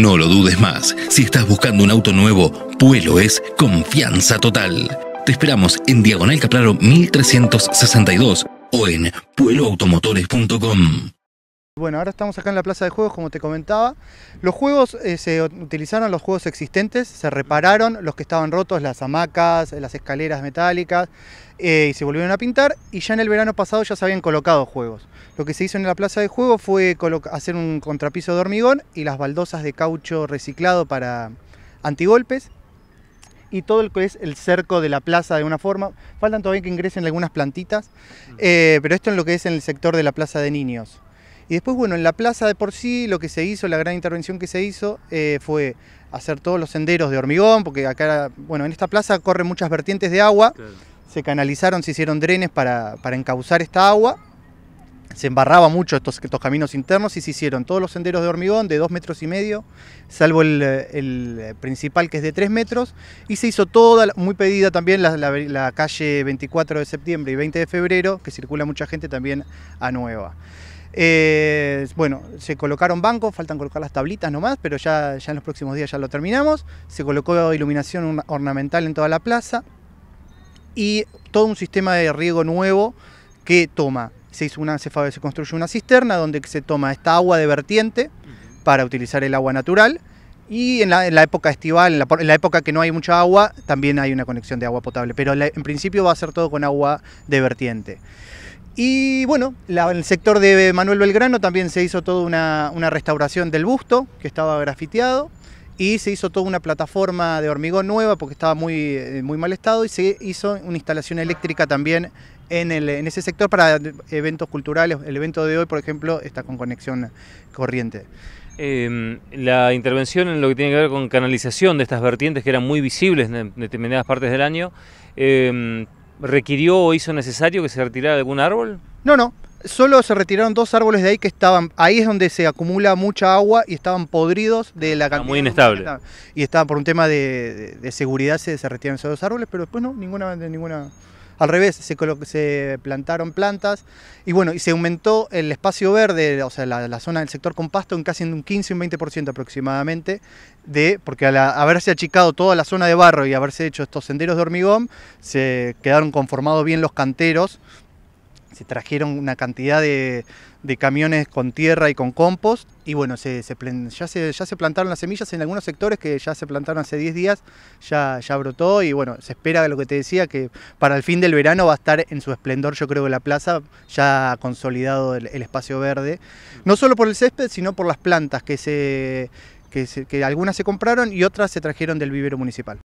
No lo dudes más. Si estás buscando un auto nuevo, Puelo es confianza total. Te esperamos en Diagonal Capraro 1362 o en pueloautomotores.com. Bueno, ahora estamos acá en la plaza de juegos, como te comentaba. Los juegos eh, se utilizaron los juegos existentes, se repararon los que estaban rotos, las hamacas, las escaleras metálicas, eh, y se volvieron a pintar. Y ya en el verano pasado ya se habían colocado juegos. Lo que se hizo en la plaza de juegos fue hacer un contrapiso de hormigón y las baldosas de caucho reciclado para antigolpes y todo lo que es el cerco de la plaza de una forma. Faltan todavía que ingresen algunas plantitas, mm. eh, pero esto es lo que es en el sector de la plaza de niños. Y después, bueno, en la plaza de por sí lo que se hizo, la gran intervención que se hizo eh, fue hacer todos los senderos de hormigón, porque acá, bueno, en esta plaza corren muchas vertientes de agua, se canalizaron, se hicieron drenes para, para encauzar esta agua, se embarraba mucho estos, estos, caminos internos y se hicieron todos los senderos de hormigón de dos metros y medio, salvo el, principal que es de tres metros, y se hizo toda, muy pedida también la, calle 24 de septiembre y 20 de febrero, que circula mucha gente también a Nueva. Eh, bueno, se colocaron bancos, faltan colocar las tablitas nomás, pero ya, ya en los próximos días ya lo terminamos. Se colocó iluminación ornamental en toda la plaza y todo un sistema de riego nuevo que toma. Se, hizo una, se, se construye una cisterna donde se toma esta agua de vertiente para utilizar el agua natural. Y en la, época estival, en la, época que no hay mucha agua, también hay una conexión de agua potable. Pero en principio va a ser todo con agua de vertiente. Y bueno, en el sector de Manuel Belgrano también se hizo toda una, restauración del busto que estaba grafiteado y se hizo toda una plataforma de hormigón nueva porque estaba muy, eh, muy mal estado y se hizo una instalación eléctrica también en, ese sector para eventos culturales. El evento de hoy, por ejemplo, está con conexión corriente. Em, la intervención en lo que tiene que ver con canalización de estas vertientes que eran muy visibles en determinadas partes del año, em, requirió o hizo necesario que se retirara algún árbol? No, no. Solo se retiraron dos árboles de ahí que estaban. Ahí es donde se acumula mucha agua y estaban podridos de la cantidad. muy inestable. y estaban por un tema de, seguridad, se, se retiraron esos dos árboles, pero después no, ninguna. De ninguna al revés, se, plantaron plantas y bueno, y se aumentó el espacio verde, o sea, la, zona del sector con pasto en casi un 15 un 20% aproximadamente, de, porque al haberse achicado toda la zona de barro y haberse hecho estos senderos de hormigón, se quedaron conformados bien los canteros se trajeron una cantidad de, camiones con tierra y con compost y bueno, se, ya, se, plantaron las semillas en algunos sectores que ya se plantaron hace 10 días, ya, ya brotó y bueno, se espera lo que te decía que para el fin del verano va a estar en su esplendor yo creo que la plaza ya ha consolidado el, espacio verde, no solo por el césped sino por las plantas Que, que, algunas se compraron y otras se trajeron del vivero municipal.